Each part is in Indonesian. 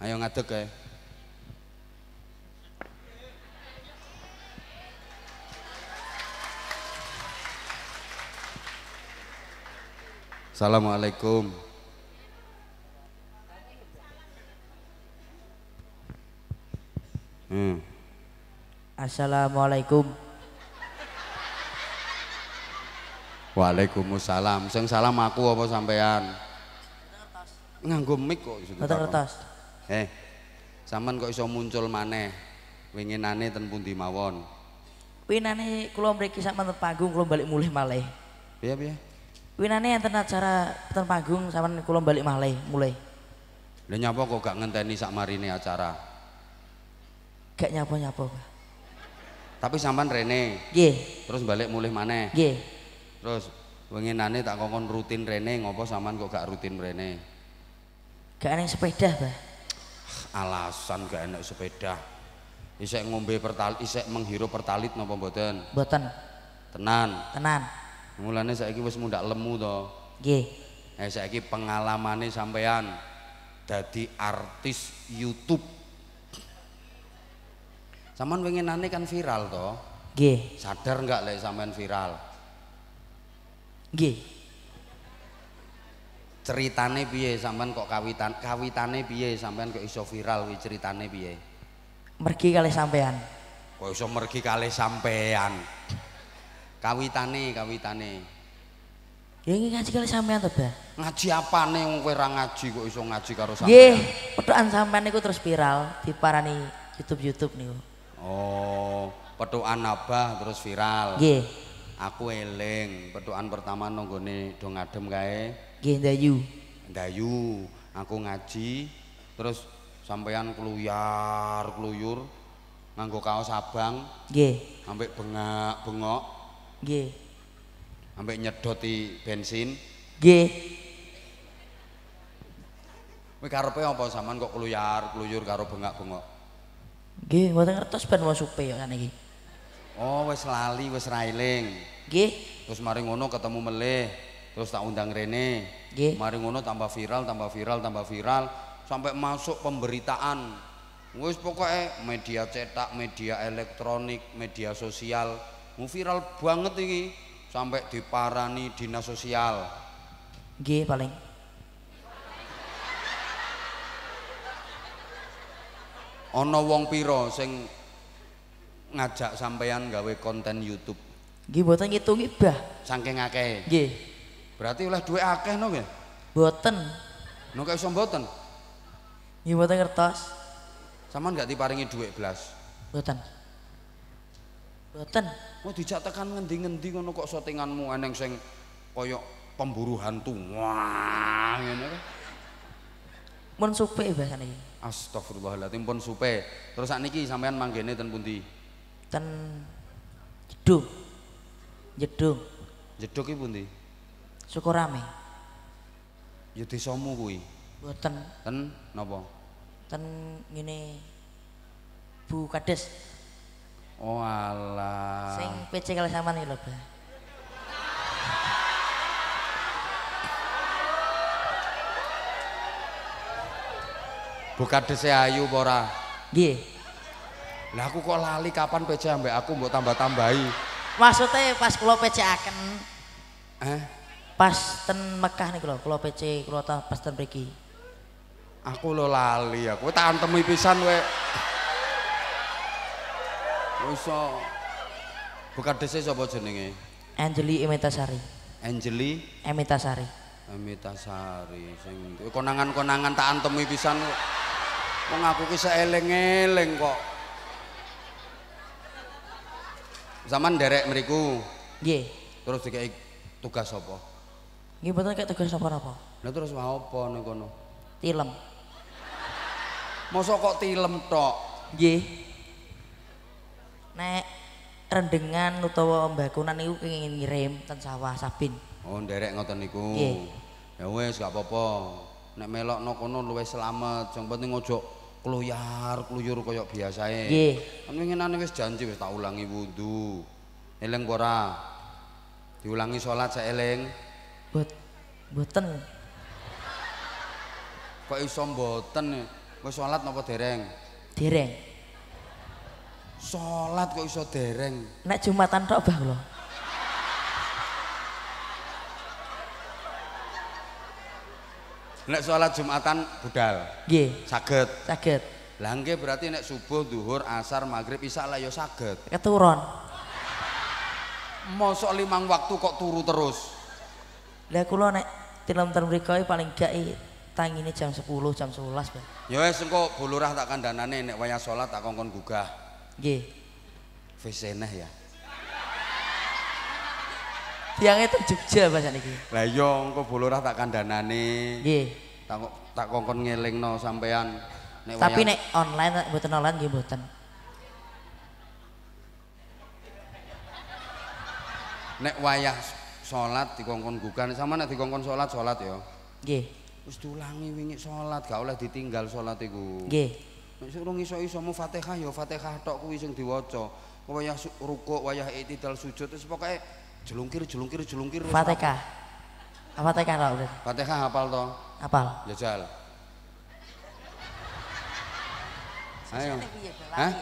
Ayo ngaduk kae. Assalamualaikum. Hmm. Assalamualaikum. Waalaikumsalam. Sing salam aku apa sampean? Nganggo mic kok. Kertas. Eh, sampean kok iso muncul maneh? Winginane ten pundi mawon? Winane kula mriki sampean ten panggung kula balik mulih malih. Piye piye? Winane enten acara ten panggung sampean kula balik malih mulih. Lha nyapa kok gak ngenteni sak marine acara? Gak nyapa-nyapa, Pak. Tapi sampean rene. Nggih. Terus balik mulih maneh. Nggih. Terus winginane tak ngomong rutin rene ngopo sampean kok gak rutin rene? Gak aneh sepeda, Pak alasan gak enak sepeda isek ngombe pertal isek menghirup pertalit nopo boten boten tenan tenan mulane saya wis muda lemu to g, eh kib pengalamane sampean jadi artis YouTube pengen nane kan viral to g, sadar nggak lek sampean viral g ceritane piye sampean kok kawitan kawitane piye sampean kok iso viral kuwi ceritane piye mergi kali sampean kok iso mergi kali sampean kawitane kawitane ya ini ngaji kali sampean tuh bah. ngaji apa nih kowe ora ngaji kok iso ngaji karo sampean nggih petuan sampean itu terus viral di para nih YouTube-YouTube nih oh petuan apa terus viral nggih aku eleng petuan pertama nonggone do ngadem kae Nggih, ndayu. Ndayu, aku ngaji terus sampean keluyar, keluyur nganggo kaos abang. Nggih. sampai bengak-bengok. Nggih. sampai nyedoti bensin. Nggih. Kowe karepe apa sampean kok keluyar, keluyur karo bengak-bengok? Nggih, mboten ngertos ben mau supe ya kan iki. Oh, wes lali, wes railing. Nggih. Terus mari ngono ketemu meleh terus tak undang Rene yeah. mari ngono tambah viral tambah viral tambah viral sampai masuk pemberitaan wis pokoknya media cetak media elektronik media sosial viral banget ini sampai diparani dinas sosial G paling ono wong piro sing ngajak sampeyan gawe konten YouTube Gih buatan ngitungi bah Sangking akeh Gih. Berarti oleh duit akeh no ya Boten. No kayak iso boten? Nggih boten kertas. sama nggak diparingi dua belas Boten. Boten. Mau dicatakan ngendi-ngendi ngono kok sotinganmu eneng seng oyok pemburu hantu. Wah, ini kan. Mun supe Astagfirullahaladzim pun supe. Terus sakniki sampean manggene ten pundi? Ten Jedung. Jedung. Jeduk ibu nih. Suko rame. Ya desamu kuwi. Mboten. Ten napa? Ten ngene Bu Kades. Oh alah. Sing PC kali sampean iki lho, Bah. Bu Kades e ayu apa ora? Nggih. Lah aku kok lali kapan PC ambek aku mbok tambah-tambahi. Maksudnya pas kula PC akan. Eh? pas ten Mekah nih kalau kalau PC kalau tak pas ten pergi aku lo lali aku tahan temui pisan we Musa bukan dc sobo jenenge Angeli emitasari Angeli emitasari emitasari sing konangan-konangan tak antem pisan wong aku ki eleng eling kok zaman derek meriku nggih terus dikai tugas apa Nggih mboten kek tegas napa-napa. Lah terus wae apa ning kono? Tilem. Mosok kok tilem tok? Nggih. Nek rendengan utawa mbakunan niku kenging ngirim ten sawah Sabin. Oh, nderek ngoten niku. Nggih. Ya wis gak apa-apa. Nek melokno kono luwih slamet, sing penting ojo kluyar kluyur kaya biasae. Nggih. Kan winginane wis janji wis tak ulangi wudu. eleng ora? Diulangi salat saeling. Bot boten. Kok iso boten? Wis ya? sholat nopo dereng? Dereng. Sholat kok iso dereng? Nek Jumatan tok, bang lo. Nek sholat Jumatan budal. Nggih. Saget. Saget. Langge berarti nek subuh, duhur, asar, maghrib, isya lah ya saget. Keturun. Mosok limang waktu kok turu terus. Lah kula nek tilem film mriko paling gak tangine jam 10, jam 11, Pak. Ya wis engko bulurah tak kandhanane nek wayah salat tak kongkon gugah. Nggih. Wis ya. Tiange teng Jogja bahasa niki. Lah iya engko bulurah tak kandhanane. Nggih. Tak tak kongkon ngelingno sampean. Nek Tapi nek online mboten online nggih mboten. Nek wayah di kongkon gugan sama di kongkon sholat sholat ya. G. Us tulangi wingi sholat gak oleh ditinggal sholat itu g. Nek surung iso iso Fatihah yo ya Fatihah tok kuwi sing diwaca. Wayah ruko, wayah dal sujud terus pokoknya. jelungkir jelungkir jelungkir. Fatihah. Apa ah, Fatihah udah? Fatihah hafal to? Hafal. Jajal. Ya, Ayo. Hah?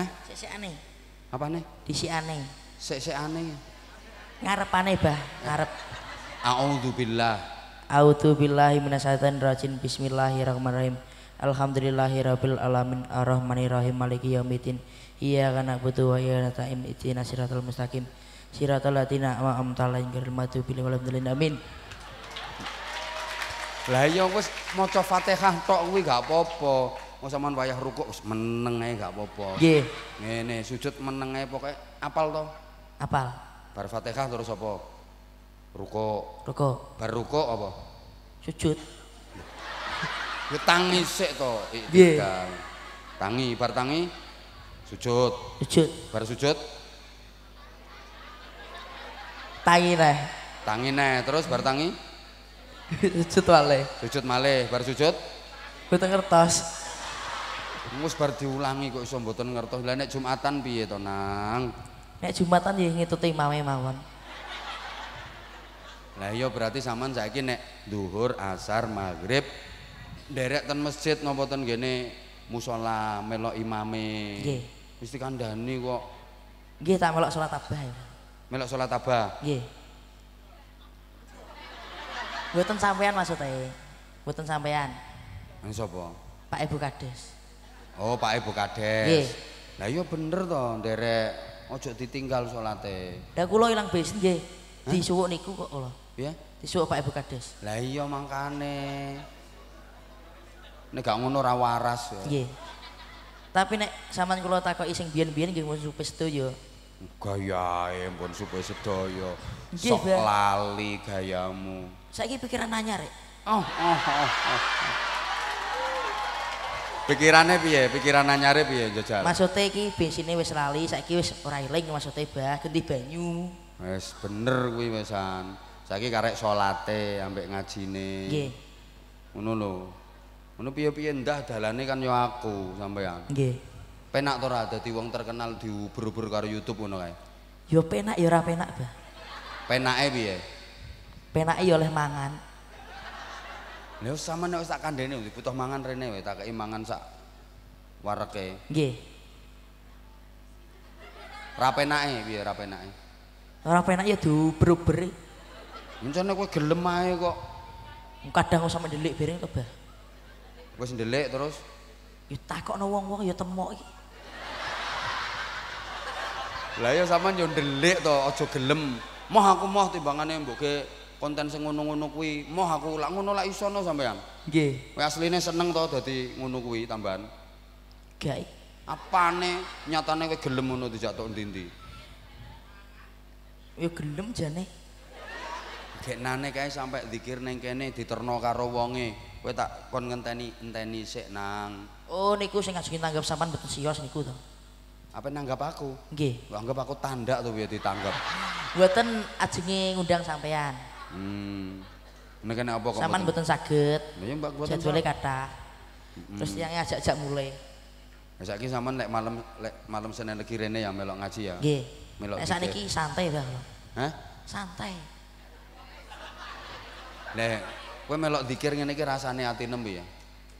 Hah? Sik aneh. Apa nih? Disi aneh. Sik aneh aneh bah ngarep A'udhu billahi minasyaitonir rajin Bismillahirrahmanirrahim rabbil alamin arrahmanirrahim maliki Iya iyyaka butuh wa Iya nasta'in ihdinas siratal mustaqim siratal ladzina an'amta 'alaihim ghairil maghdubi waladdallin amin Lah iya wis maca Fatihah tok kuwi gak apa-apa. Mau sampean wayah rukuk wis meneng ae gak apa-apa. Nggih. Ngene sujud meneng ae pokoke apal to? Apal. Bar Fatihah terus apa? Ruko. Ruko. Bar ruko apa? Sujud. Ya tangi sik to, iktikaf. Tangi bar tangi sujud. Sujud. Bar sujud. Tangi neh. Tangi neh terus bar tangi. sujud wale. Sujud male, bar sujud. Mboten ngertos. Mus bar diulangi kok iso mboten ngertos. Lah nek Jumatan piye to, Nang? Nek Jumatan ya itu mame mawon. Nah iya berarti sampean saiki nek duhur, asar, maghrib derek ten masjid nopo ten gene musola melok imame. Nggih. Mesti kandhani kok. Nggih tak melok salat tabah. Ya. Melok salat tabah. Nggih. Mboten sampean maksud e. Mboten sampean. Nang sapa? Pak Ibu Kades. Oh, Pak Ibu Kades. Nggih. Nah iya bener to, derek Ojo ditinggal sholate. Dah kulo ilang besin je. Di suwuk niku kok kulo. Ya. Di suwuk Pak Ibu Kades. Lah iya mangkane. Nek gak ngono ra waras ya. Nggih. Tapi nek sampean kula takoki sing biyen-biyen nggih mun supe sedaya. Gayae eh, mun supe sedaya. Sok lali gayamu. Saiki pikiran anyar, Rek. Oh, oh, oh, oh. oh. Pikirannya piye? Pikiran nyari piye jajal? Maksudnya ki, bensinnya wes lali, saiki orang ora eling maksudnya bah, ganti banyu. Wes bener gue wesan. ki karek salate ambek ngajine. Nggih. Ngono lho. Ngono piye-piye ndah dalane kan yo aku sampean. Nggih. Penak to ada dadi wong terkenal diuber-uber karo YouTube ngono kae? Yo penak yo ora penak, Bah. Penake piye? Penake yo oleh mangan. Lha sama nek tak kandhane butuh mangan rene wae tak kei mangan sak wareke. Nggih. Ra penake piye ra penake? Ora penak ya diuber-uberi. Mencane kowe gelem ae kok. Kadang usah mendelik bereng to, Bah. Wis ndelik terus ya takokno wong-wong ya temok iki. Lah ya sampean yo ndelik to, aja gelem. Moh aku moh timbangane mboke konten sing ngono-ngono kuwi moh aku lak ngono lak iso sampean nggih kowe asline seneng to dadi ngono kuwi tambahan gae apane nyatane kowe gelem ngono tok ndi-ndi ya gelem jane nane kae sampe zikir ning kene diterno karo wonge kowe tak kon ngenteni enteni sik nang oh niku sing ngajuki tanggap sampean mboten sios niku to apa nanggap aku nggih anggap aku tanda tuh biar ditanggap Buatan ajenge ngundang sampean Hmm. Nek kena apa kok? Saman mboten saged. Lha ya Mbak kuwi. Jadwale kathah. Hmm. Terus yang ajak-ajak mulai. Lah ya, saiki sampean lek malam lek malam Senin lagi rene ya melok ngaji ya. Nggih. Melok. Lah saiki santai, ya. Hah? Santai. Lek kowe melok dikir ngene iki rasane nem ya.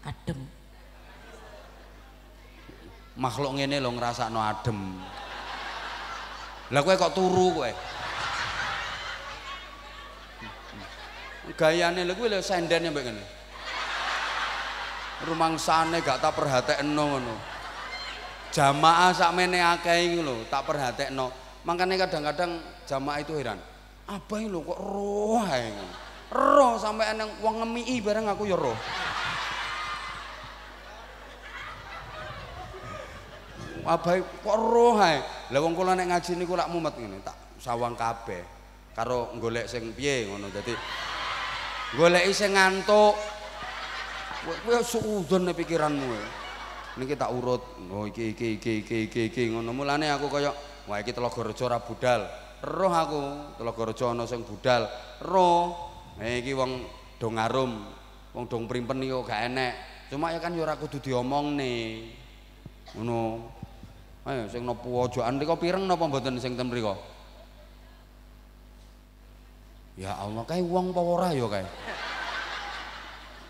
Adem. Makhluk ngene lho ngrasakno adem. Lah kowe kok turu kowe? Gayane lho kuwi lho sendene mbek ngene. Rumangsane gak tak perhatekno ngono. Jamaah sakmene akeh iki lho tak perhatekno. Makanya kadang-kadang jamaah itu heran. Apa lho kok roh ae. Roh sampe eneng wong ngemiki bareng aku ya roh. abai kok roh ae. Lah wong kula nek ngaji niku lak mumet ngene, tak sawang kabeh karo golek sing piye ngono. Dadi Golek sing ngantuk kowe suudon nek pikiranmu e. niki tak urut oh iki iki iki iki iki, iki. ngono mulane aku kaya wah iki Telaga Rejo ora budal roh aku Telaga Rejo ana sing budal roh eh iki wong dong arum wong dong primpen iki gak enek cuma ya kan yo ya ora kudu diomongne ngono ayo sing nopo ojokan mriku pireng napa mboten sing ten mriku Ya Allah, kayak uang apa yo kayak.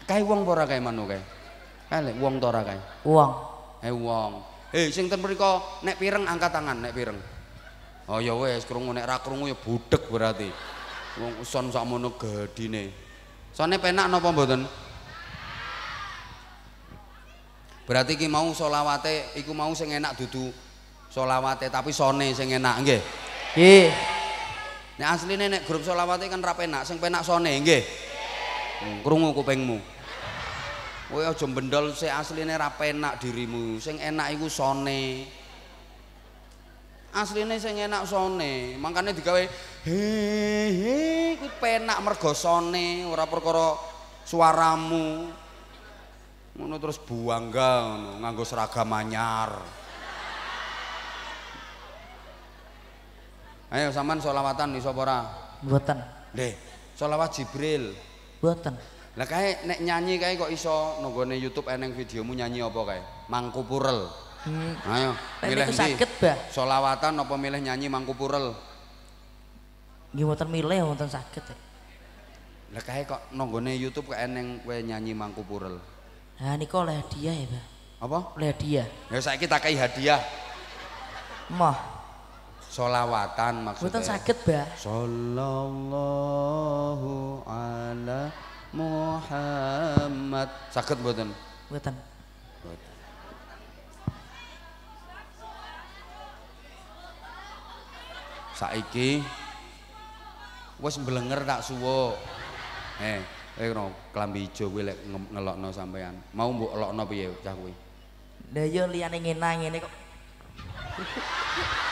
kae? uang wong apa mana ya kae manuk uang tora wong uang, hei kae? Eh Eh sing ten mriko nek pireng angkat tangan nek pireng. Oh ya wes kerungu nek ra ya budek berarti. Wong son sakmono gedine. Sone penak nopo mboten? Berarti ki mau solawate iku mau sing enak dudu solawate tapi sone sing enak nggih. Nggih. Nek asline nek grup selawate kan ra penak, sing penak sone nggih. Hmm, krungu kupingmu. Kowe aja bendol se asline ra penak dirimu, sing enak iku sone. Asline sing enak sone, makane digawe he he ku penak mergo sone, ora perkara suaramu. Ngono terus buang ga ngono, nganggo seragam anyar. Ayo saman solawatan iso ora? buatan Nggih. Solawat Jibril. buatan Lah kae nek nyanyi kae kok iso nonggone YouTube eneng videomu nyanyi apa kae? Mangkupurel. Hmm. Ayo, milih sakit, Solawatan apa milih nyanyi Mangkupurel? Nggih mboten milih wonten sakit ya. Lah kae kok nonggone YouTube kok eneng kowe nyanyi Mangkupurel. Ha niko oleh hadiah ya, Mbah. Apa? Oleh hadiah. Ya saiki tak kai hadiah. Mah. Solawatan maksudnya. Bukan sakit, Mbah. Sallallahu ala Muhammad. Sakit bukan? Bukan. Saiki wes belenger tak suwo. Eh, eh no klambi ijo kuwi ngelok no sampean. Mau mbok no piye cah kuwi? Lah ya liyane ngena ngene kok.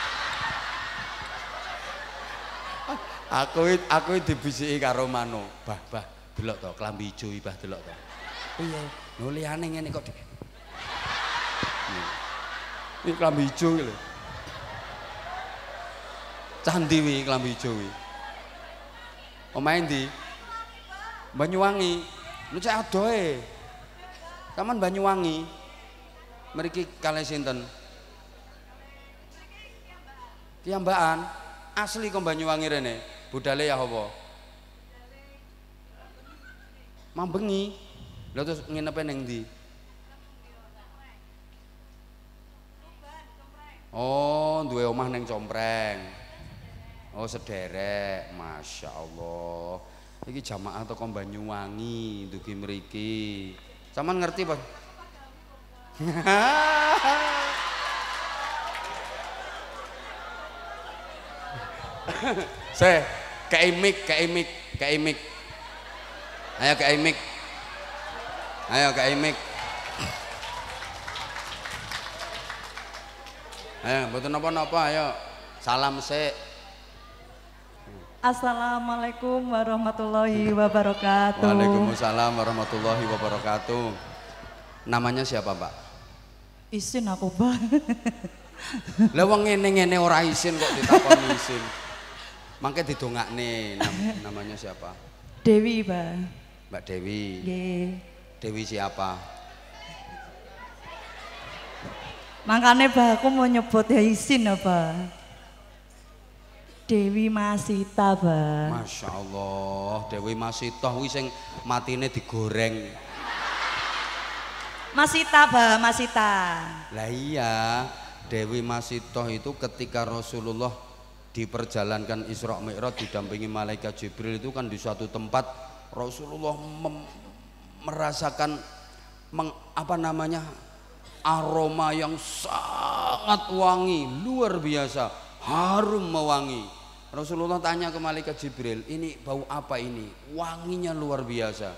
aku aku dibisiki karo Mano. Bah, bah, delok to klambi ijo bah delok to. Piye? Oh lho liyane ngene kok. Hmm. Iki klambi ijo iki lho. Candi wi klambi ijo wi. Omahe ndi? Banyuwangi. Lu cek adoe. Taman Banyuwangi. Mriki kalih sinten? Piyambakan asli kok Banyuwangi rene budale ya apa mabengi lo terus nginepin yang di Oh, dua omah neng Compreng. Oh, sederek. Masya Allah. ini jamaah toko Banyuwangi dugi meriki Saman ngerti, Pak? Saya keimik keimik keimik ayo keimik ayo keimik ayo betul nopo nopo ayo salam se Assalamualaikum warahmatullahi wabarakatuh. Waalaikumsalam warahmatullahi wabarakatuh. Namanya siapa, Pak? Isin aku, Pak. Lah wong ngene-ngene orang isin kok ditakoni isin. Mangke didongak nih namanya siapa? Dewi, Pak. Mbak Dewi. Nggih. Dewi siapa? Makanya Pak aku mau nyebut ya izin apa? Ya, Dewi Masita, Pak. Masya Allah, Dewi Masita kuwi sing matine digoreng. Masita, Pak, Masita. Lah iya, Dewi Masita itu ketika Rasulullah diperjalankan Isra Mi'raj didampingi malaikat Jibril itu kan di suatu tempat Rasulullah merasakan meng, apa namanya aroma yang sangat wangi luar biasa harum mewangi Rasulullah tanya ke malaikat Jibril ini bau apa ini wanginya luar biasa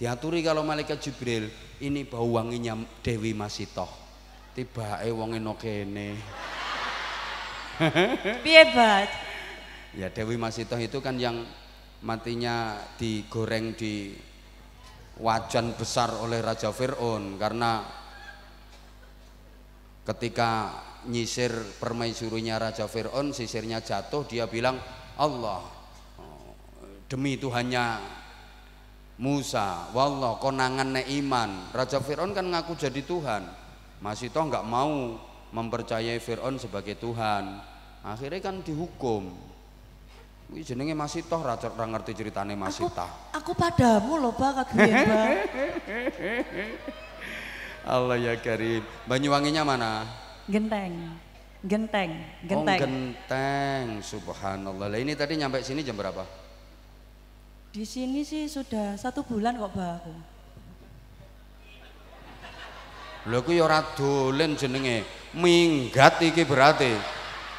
diaturi kalau malaikat Jibril ini bau wanginya Dewi Masitoh tiba eh wangi nokene Piye, Ya Dewi Masitoh itu kan yang matinya digoreng di wajan besar oleh Raja Fir'aun karena ketika nyisir permaisurinya Raja Fir'aun sisirnya jatuh dia bilang Allah demi Tuhannya Musa wallah konangan iman Raja Fir'aun kan ngaku jadi Tuhan masih toh nggak mau mempercayai Fir'aun sebagai Tuhan akhirnya kan dihukum ini jenenge masih toh orang ngerti ceritane masih toh aku padamu loh pak kaguyan pak Allah ya Karim Banyuwanginya mana Genteng Genteng oh, Genteng oh, Genteng Subhanallah lah ini tadi nyampe sini jam berapa di sini sih sudah satu bulan kok bah aku Lha ya kuwi ora dolen jenenge. Minggat iki berarti.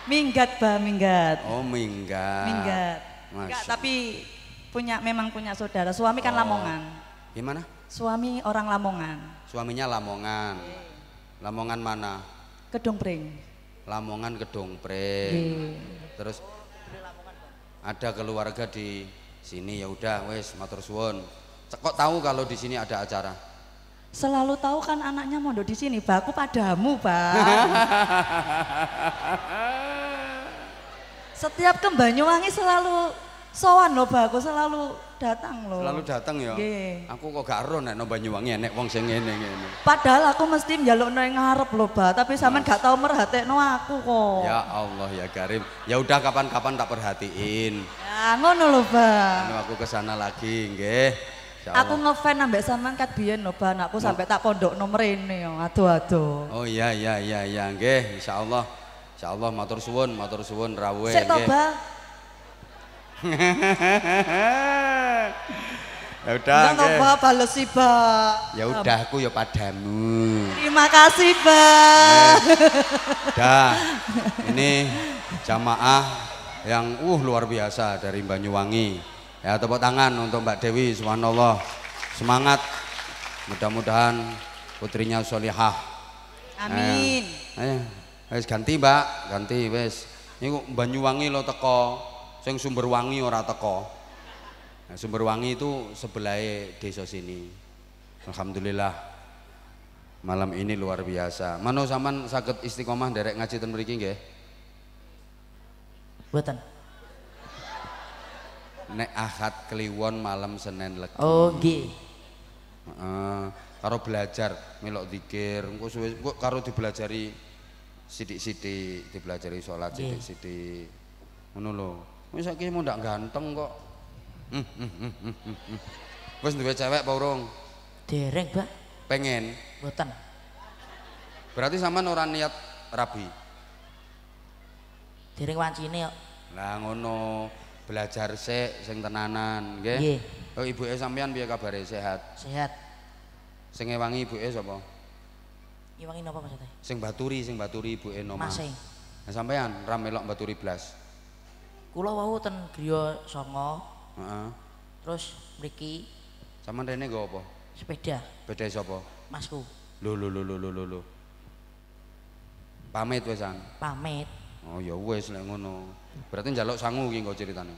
Minggat, Ba, minggat. Oh, minggat. Minggat. Enggak, tapi punya memang punya saudara. Suami kan oh. Lamongan. Gimana? Suami orang Lamongan. Suaminya Lamongan. Iya. Lamongan mana? pring Lamongan Kedongpring Okay. Iya. Terus ada keluarga di sini ya udah wes matur suwun. cekok tahu kalau di sini ada acara? selalu tahu kan anaknya mau di sini. Baku padamu, Pak. Setiap ke Banyuwangi selalu sowan loh Baku, selalu datang loh. Selalu datang ya. Nggih. Aku kok gak roh nek no Banyuwangi Nek wong sing ngene ngene. Padahal aku mesti njaluk nang ngarep loh, Pak. tapi sampean gak tau merhatekno aku kok. Ya Allah ya Karim. Ya udah kapan-kapan tak perhatiin. Ya ngono loh, Pak. Anu aku kesana lagi nggih. Aku ngefan sampai sama kat biyen lho ban aku oh. tak pondok nomor ini yo. Aduh aduh. Oh iya iya iya iya nggih insyaallah. Insyaallah matur suwun matur suwun rawuh nggih. Sik to, ya udah nggih. Napa balesi, Mbak? Ya udah aku ya padamu. Terima kasih, Mbak. Dah. Ini jamaah yang uh luar biasa dari Banyuwangi. Ya tepuk tangan untuk Mbak Dewi subhanallah. Semangat. Mudah-mudahan putrinya solihah. Amin. Ayo. Ya, ya. eh, wis ganti, Mbak. Ganti guys. Ini Banyuwangi lo teko. sumber wangi ora teko. Nah, wangi itu sebelah desa sini. Alhamdulillah. Malam ini luar biasa. Mano saman sakit istiqomah derek ngaji dan berikin Buatan. Buatan nek Ahad Kliwon malam Senin Legi. Oh nggih. Uh, karo belajar melok zikir, engko suwe karo dibelajari sidik-sidik, dibelajari salat sidik-sidik. Ngono lho. Wis saiki mau ndak ganteng kok. Hmm hmm, hmm, hmm, hmm, Wis duwe cewek apa urung? Dereng, Pak. Pengen? Mboten. Berarti sampean ora niat rabi. Dereng wancine kok. Lah ngono belajar sik sing tenanan nggih. Nggih. Oh, ibuke sampean piye kabare sehat? Sehat. Sing Ibu ibuke sapa? Ngewangi napa maksudnya? Sing baturi, sing baturi ibuke nomah. Mas. Nah, sampean ra melok baturi blas. Kula wau ten griya songo. Heeh. Uh huh Terus mriki. sampean rene nggo apa? Sepeda. Sepeda sapa? Masku. Lho lho lho lho lho lho. Pamit wesan. Pamit. Oh ya wes lek ngono. Berarti njaluk sangu iki engko ceritane.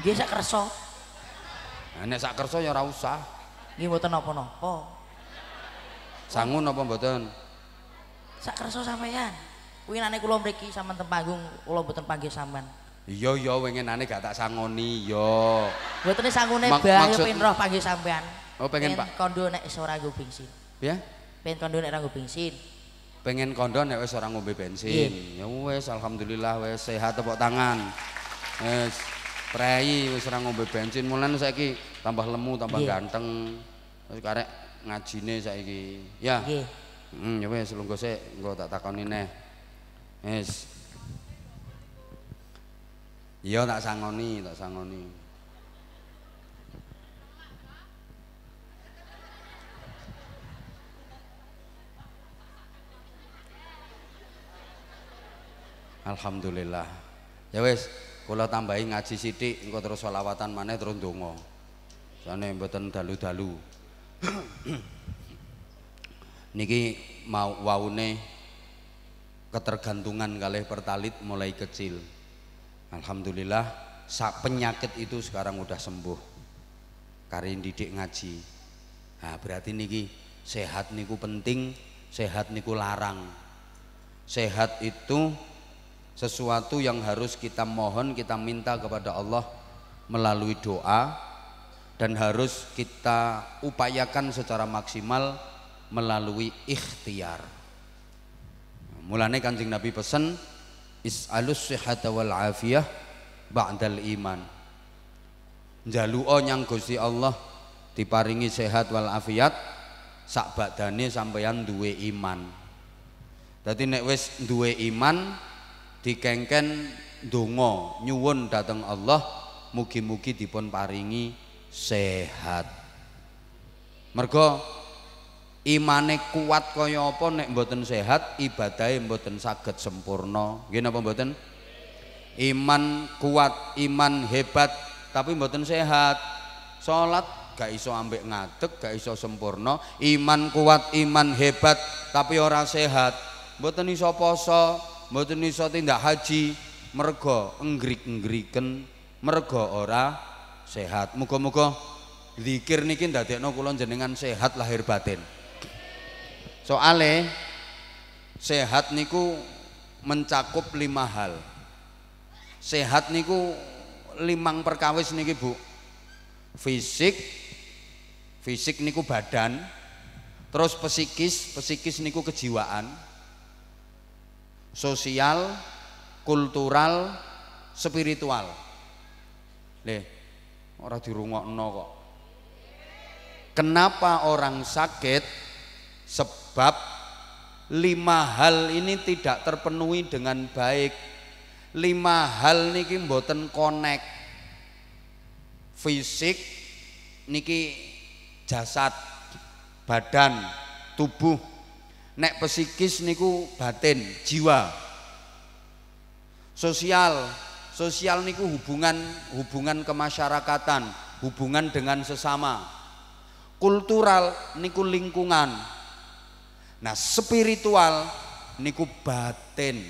Nggih sak kersa. Nah, nek sak kersa ya ora usah. Nggih mboten napa-napa. Sangu napa mboten? Sak kersa sampean? Kuwi nane kula mriki sampean ten panggung kula mboten panggil sampean. Iya iya winginane gak tak sangoni ya. Mboten sangune bae pengen roh panggil sampean. Oh pengen Pak. Kondo nek ora nggo bensin. Ya? Pengen kondo nek ora nggo bensin pengen kondon ya wes orang ngombe bensin yeah. ya wes alhamdulillah wes sehat tepuk tangan wes prei wes orang ngombe bensin saya ki tambah lemu tambah yeah. ganteng terus karek ngajine saiki ya yeah. hmm, ya wes lungguh sik tak takoni nih, wes iya tak sangoni tak sangoni Alhamdulillah. Ya wis, kula tambahi ngaji sithik engko terus selawatan maneh terus donga. Sane mboten dalu-dalu. Niki mau waune ketergantungan kalih pertalit mulai kecil. Alhamdulillah sak penyakit itu sekarang udah sembuh. Karin didik ngaji. Nah, berarti niki sehat niku penting, sehat niku larang. Sehat itu sesuatu yang harus kita mohon, kita minta kepada Allah melalui doa dan harus kita upayakan secara maksimal melalui ikhtiar. Mulane Kanjeng Nabi pesen is'alus sihhata wal afiyah ba'dal iman. Jaluo nyang Gusti Allah diparingi sehat wal afiat sak badane sampeyan duwe iman. Dadi nek wis duwe iman dikengken dungo nyuwun dateng Allah mugi-mugi dipun paringi sehat. Mergo imane kuat kaya apa nek mboten sehat ibadahe mboten saged sempurna. Nggih napa mboten? Iman kuat, iman hebat tapi mboten sehat. Salat gak iso ambek ngadeg, gak iso sempurna. Iman kuat, iman hebat tapi ora sehat. Mboten iso poso, mboten iso tindak haji mergo enggrik-enggriken mergo ora sehat. Muga-muga zikir niki ndadekno kula jenengan sehat lahir batin. Soale sehat niku mencakup lima hal. Sehat niku limang perkawis niki, Bu. Fisik, fisik niku badan, terus psikis, psikis niku kejiwaan, sosial, kultural, spiritual. Nih, orang no kok. Kenapa orang sakit? Sebab lima hal ini tidak terpenuhi dengan baik. Lima hal niki mboten connect. Fisik niki jasad, badan, tubuh, nek psikis niku batin, jiwa. Sosial, sosial niku hubungan hubungan kemasyarakatan, hubungan dengan sesama. Kultural niku lingkungan. Nah, spiritual niku batin.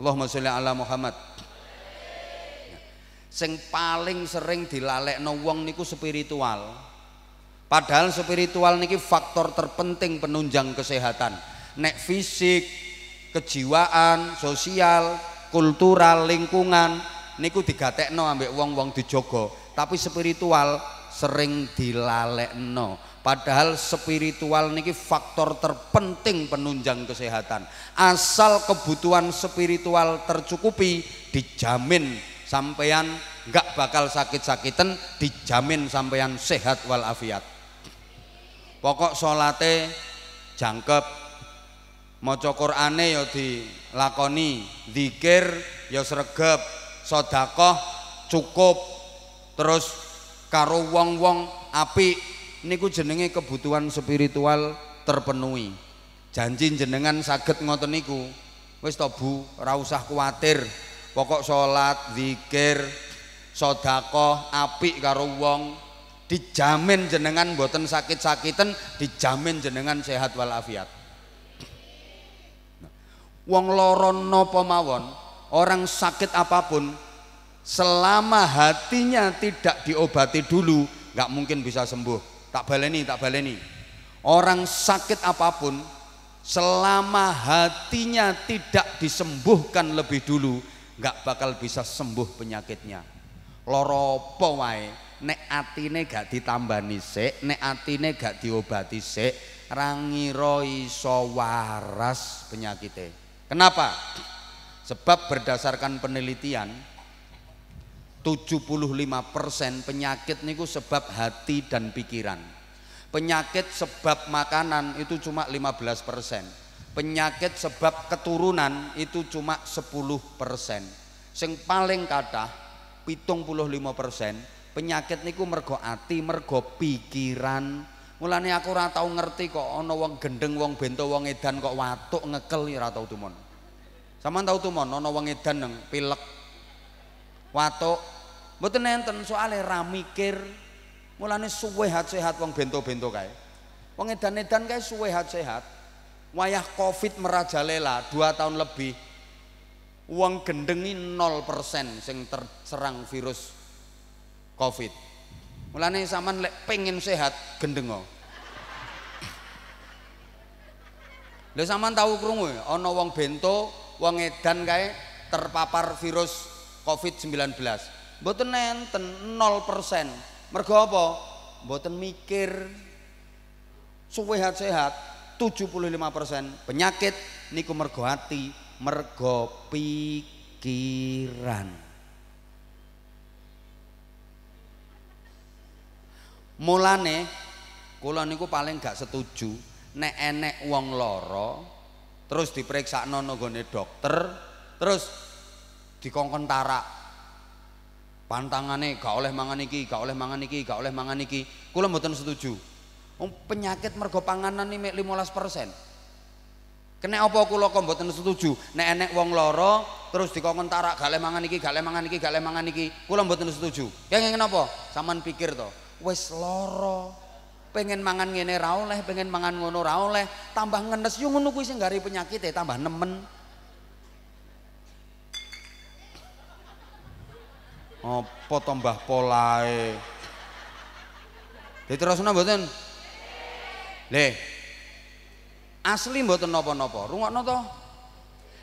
Allahumma sholli ala Muhammad. Sing paling sering dilalekno wong niku spiritual. Padahal spiritual niki faktor terpenting penunjang kesehatan. Nek fisik, kejiwaan, sosial, kultural, lingkungan niku digatekno ambek wong-wong dijogo, tapi spiritual sering dilalekno. Padahal spiritual niki faktor terpenting penunjang kesehatan. Asal kebutuhan spiritual tercukupi, dijamin sampean nggak bakal sakit-sakitan, dijamin sampean sehat walafiat. pokok salate jangkep maca Qur'ane ya dilakoni zikir ya sregep sedekah cukup terus karo wong-wong apik niku jenenge kebutuhan spiritual terpenuhi janji jenengan saged ngoten niku wis to Bu ora usah kuwatir pokok salat zikir sedekah apik karo wong dijamin jenengan boten sakit sakitan dijamin jenengan sehat walafiat wong loron nopo mawon orang sakit apapun selama hatinya tidak diobati dulu nggak mungkin bisa sembuh tak baleni tak baleni orang sakit apapun selama hatinya tidak disembuhkan lebih dulu nggak bakal bisa sembuh penyakitnya loropo wae nek atine gak ditambani sik nek atine gak diobati sik rangira iso waras penyakitnya. kenapa sebab berdasarkan penelitian 75% penyakit niku sebab hati dan pikiran penyakit sebab makanan itu cuma 15% penyakit sebab keturunan itu cuma 10 persen sing paling kathah pitung puluh lima persen Penyakit niku mergo ati, mergo pikiran. Mulane aku ora tau ngerti kok ana wong gendeng, wong bento, wong edan kok watuk ngekel ya ora tau tumon. Sampeyan tau tumon ana wong edan nang pilek. Watuk. Mboten enten soalé ra mikir. Mulane suwe sehat wong bento-bento kae. Wong edan-edan kae suwe sehat. wayah covid merajalela dua tahun lebih uang gendengi 0% sing terserang virus Covid. Mulane zaman lek pengen sehat gendengo. Lha zaman tahu ya, ono wong bento, wong edan kae terpapar virus Covid-19. Mboten nenten 0%. Mergo apa? Mboten mikir. Sehat-sehat 75% penyakit niku mergo hati, mergo pikiran. Mulane kula niku paling gak setuju nek enek wong loro terus nono gone dokter terus dikongkon tarak pantangane gak oleh mangan iki gak oleh mangan iki gak oleh mangan iki kula mboten setuju penyakit mergo panganan ini 15% kena apa kula kok mboten setuju nek enek wong loro, terus dikongkon tarak gak oleh mangan iki gak oleh mangan iki gak oleh mangan iki kula mboten setuju kenging kenapa sampean pikir to wis loro, pengen mangan ngene rauleh, pengen mangan ngono rauleh, tambah ngenes yo ngono kuwi sing gari penyakit tambah nemen apa tambah polae diterusna mboten Leh. Asli mboten napa-napa. Rungokno to.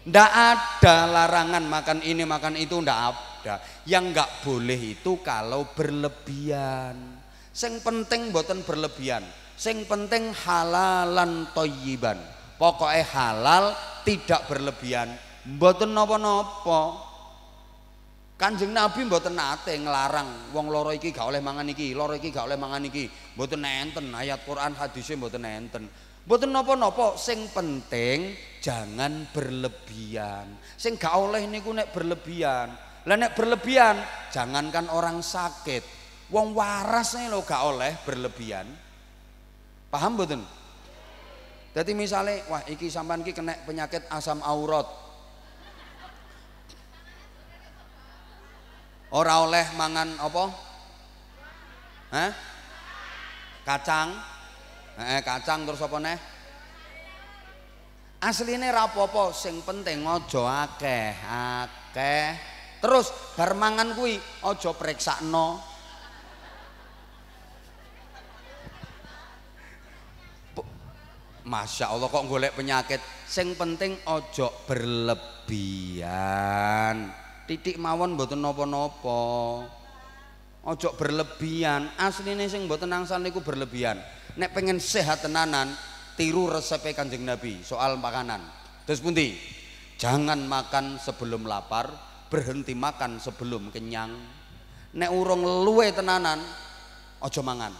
Ndak ada larangan makan ini makan itu ndak ada. Yang nggak boleh itu kalau berlebihan. Sing penting boten berlebihan. Sing penting halalan toyiban. Pokoknya halal tidak berlebihan. Boten nopo-nopo. Kanjeng Nabi mboten nate nglarang wong loro iki gak oleh mangan iki, loro iki gak oleh mangan iki. Mboten enten ayat Quran hadisnya mboten enten. Mboten napa-napa, sing penting jangan berlebihan. Sing gak oleh niku nek berlebihan. Lah berlebihan jangankan orang sakit, Wong warasnya lo gak oleh berlebihan. Paham betul? Jadi misalnya, wah iki sampanki ki kena penyakit asam aurat. Ora oleh mangan apa? Hah? Kacang. Eh, kacang terus apa nih? Asli ini rapopo, sing penting ojo akeh, akeh. Terus bar mangan ojo periksa no. Masya Allah kok golek penyakit sing penting ojo berlebihan titik mawon mboten nopo-nopo ojo berlebihan asline sing mboten nangsan niku berlebihan nek pengen sehat tenanan tiru resep kanjeng Nabi soal makanan terus pundi jangan makan sebelum lapar berhenti makan sebelum kenyang nek urung luwe tenanan ojo mangan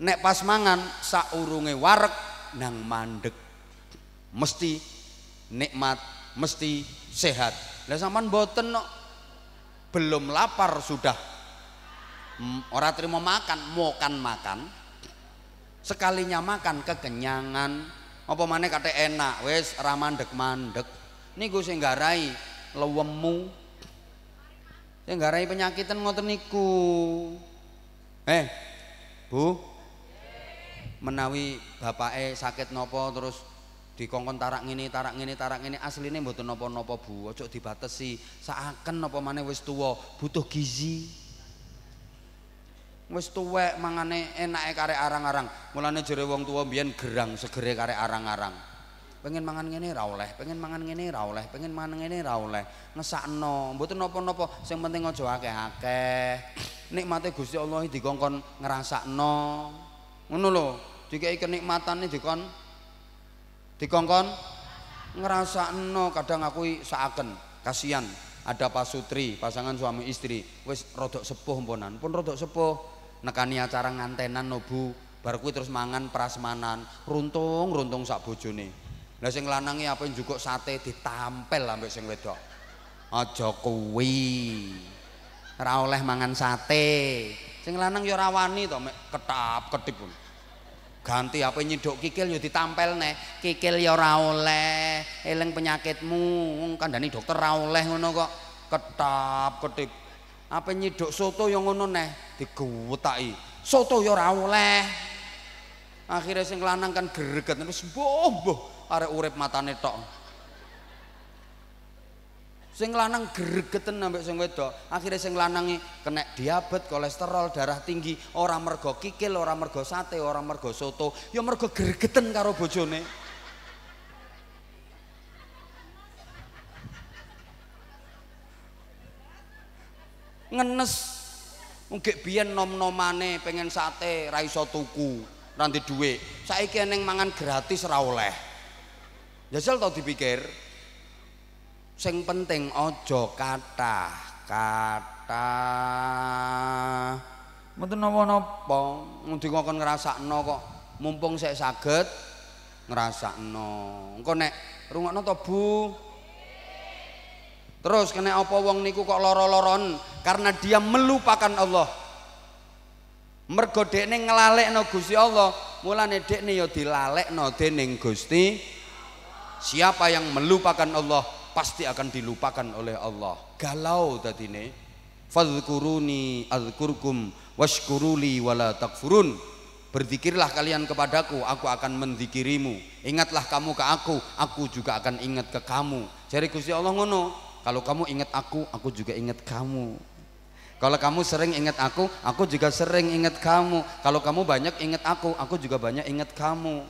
nek pas mangan saurunge warek nang mandek mesti nikmat mesti sehat lah sampean mboten no. belum lapar sudah ora terima makan makan makan sekalinya makan kekenyangan apa mana kata enak wes ramandek mandek gue sing garai lewemu sing garai penyakitan ngoten niku eh bu menawi bapake sakit nopo terus di dikongkon tarak ngene tarak ngene tarak asli asline butuh nopo nopo Bu ojo dibatesi saken nopo maneh wis tuwa butuh gizi wis tuwek mangane enake kare arang-arang mulane jere wong tuwa biyen gerang segera kare arang-arang pengen mangan ngene ra oleh pengen mangan ngene ra oleh pengen mangan ngene ra oleh nopo mboten nopo nopo sing penting aja akeh-akeh nikmate Gusti Allah dikongkon ngrasakno ngono lho dikei ini dikon dikongkon no kadang aku seakan kasihan ada Pak Sutri pasangan suami istri wis rodok sepuh mponan pun rodok sepuh nekani acara ngantenan nobu bar kuwi terus mangan prasmanan runtung runtung sak bojone lah sing lanange apa yang juga sate ditampel ambek sing wedok aja kuwi ora oleh mangan sate sing lanang ya ora wani to mek ketap ketip pun ganti apa nyedok kikil yo ditampel nih kikil yo ora oleh eling penyakitmu kandani dokter ora oleh ngono kok ketap ketip apa nyedok soto yang ngono nih digewetai soto yo ora oleh akhirnya sing lanang kan greget terus mbuh mbuh arek urip matane tok sing lanang gregeten ambek sing wedok akhirnya sing lanangnya kena diabet kolesterol darah tinggi orang mergo kikil orang mergo sate orang mergo soto ya mergo gregeten karo bojone ngenes mungkin biyen nom nomane pengen sate raiso tuku nanti duit Saiki kian mangan gratis rawleh jadi tau dipikir sing penting ojo kata kata, mboten napa-napa ngendi kok ngrasakno kok mumpung sik saged ngrasakno engko nek rungokno to Bu Terus kena apa wong niku kok loro-loron karena dia melupakan Allah. Mergo dekne nglalekno Gusti Allah, mulane dekne ya dilalekno dening Gusti. Siapa yang melupakan Allah, pasti akan dilupakan oleh Allah galau tadi ini fadkuruni alkurkum washkuruli wala takfurun berzikirlah kalian kepadaku aku akan mendikirimu ingatlah kamu ke aku aku juga akan ingat ke kamu jadi Gusti Allah ngono kalau kamu ingat aku aku juga ingat kamu kalau kamu sering ingat aku aku juga sering ingat kamu kalau kamu banyak ingat aku aku juga banyak ingat kamu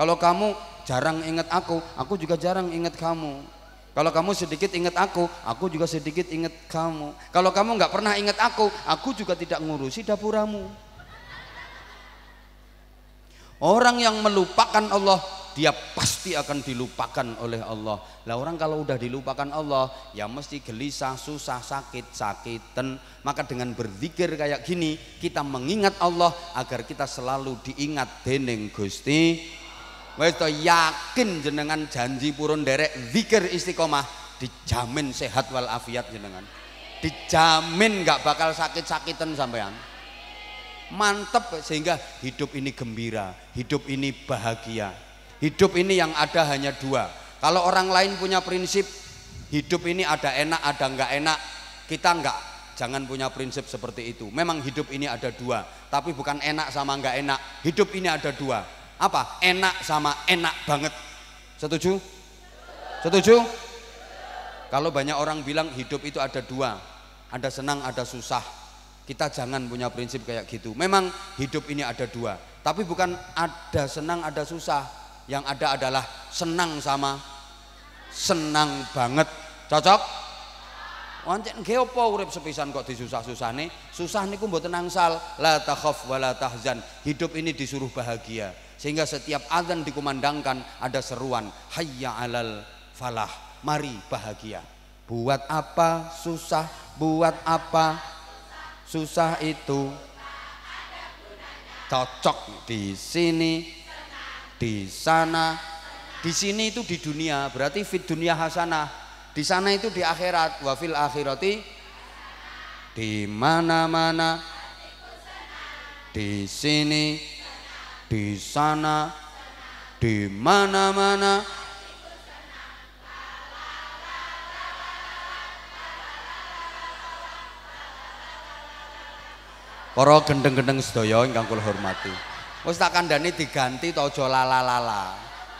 kalau kamu jarang ingat aku, aku juga jarang ingat kamu. Kalau kamu sedikit ingat aku, aku juga sedikit ingat kamu. Kalau kamu nggak pernah ingat aku, aku juga tidak ngurusi dapuramu. Orang yang melupakan Allah, dia pasti akan dilupakan oleh Allah. Lah orang kalau udah dilupakan Allah, ya mesti gelisah, susah, sakit, sakitan. Maka dengan berzikir kayak gini, kita mengingat Allah agar kita selalu diingat dening Gusti wis to yakin jenengan janji purun derek zikir istiqomah dijamin sehat wal afiat jenengan dijamin nggak bakal sakit-sakitan sampean mantep sehingga hidup ini gembira hidup ini bahagia hidup ini yang ada hanya dua kalau orang lain punya prinsip hidup ini ada enak ada enggak enak kita enggak jangan punya prinsip seperti itu memang hidup ini ada dua tapi bukan enak sama enggak enak hidup ini ada dua apa? Enak sama enak banget. Setuju? Setuju? Kalau banyak orang bilang hidup itu ada dua, ada senang, ada susah. Kita jangan punya prinsip kayak gitu. Memang hidup ini ada dua, tapi bukan ada senang, ada susah. Yang ada adalah senang sama senang banget. Cocok? Wancen geopo urip sepisan kok disusah Susah nih susah angsal. La takhaf wa la tahzan. Hidup ini disuruh bahagia. Sehingga setiap azan dikumandangkan ada seruan hayya alal falah, mari bahagia. Buat apa susah, buat apa susah itu cocok di sini, di sana, di sini itu di dunia, berarti fit dunia hasanah. Di sana itu di akhirat, wafil akhirati di mana-mana, di sini, di sana di mana-mana Para gendeng-gendeng sedaya ingkang kula hormati. Wes tak kandhani diganti ta aja lalalala. -la -la.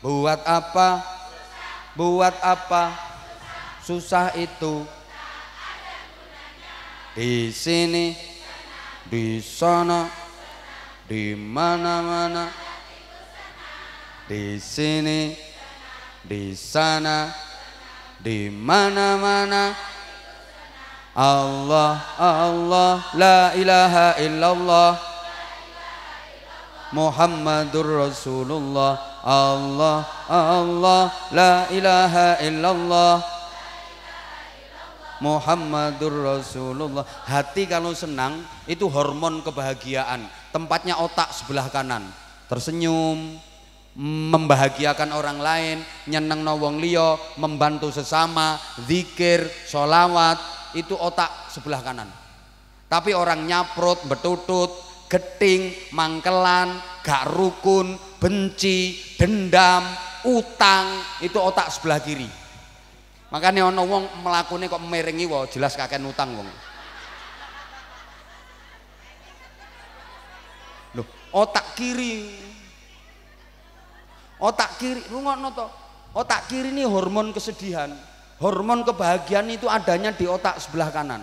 Buat apa? Buat apa? Susah itu. Di sini, di sana, di mana-mana. Di sini, di sana, di mana-mana. Allah, Allah, la ilaha illallah. Muhammadur Rasulullah Allah Allah la ilaha illallah Muhammadur Rasulullah hati kalau senang itu hormon kebahagiaan tempatnya otak sebelah kanan tersenyum membahagiakan orang lain nyeneng wong liya membantu sesama zikir sholawat itu otak sebelah kanan tapi orang nyaprut betutut geting, mangkelan, gak rukun, benci, dendam, utang, itu otak sebelah kiri. Makanya ono wong melakukan kok meringi wong, jelas kakek utang wong. Loh, otak kiri. Otak kiri, lu ngono Otak kiri ini hormon kesedihan. Hormon kebahagiaan itu adanya di otak sebelah kanan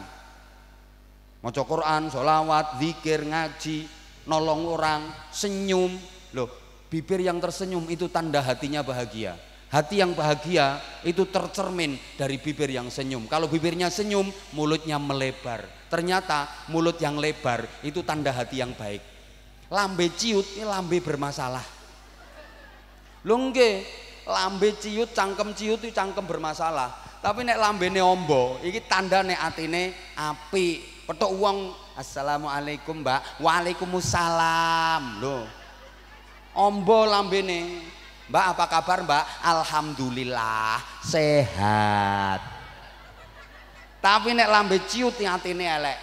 maca Quran, sholawat, zikir, ngaji, nolong orang, senyum. Loh, bibir yang tersenyum itu tanda hatinya bahagia. Hati yang bahagia itu tercermin dari bibir yang senyum. Kalau bibirnya senyum, mulutnya melebar. Ternyata mulut yang lebar itu tanda hati yang baik. Lambe ciut, ini lambe bermasalah. Lungge, lambe ciut, cangkem ciut itu cangkem bermasalah. Tapi nek lambe ombo, ini tanda nek atine api, Petok uang, Assalamualaikum mbak. Waalaikumsalam. lo Ombo lambene. Mbak apa kabar mbak? Alhamdulillah sehat. Tapi nek lambe ciut hati elek.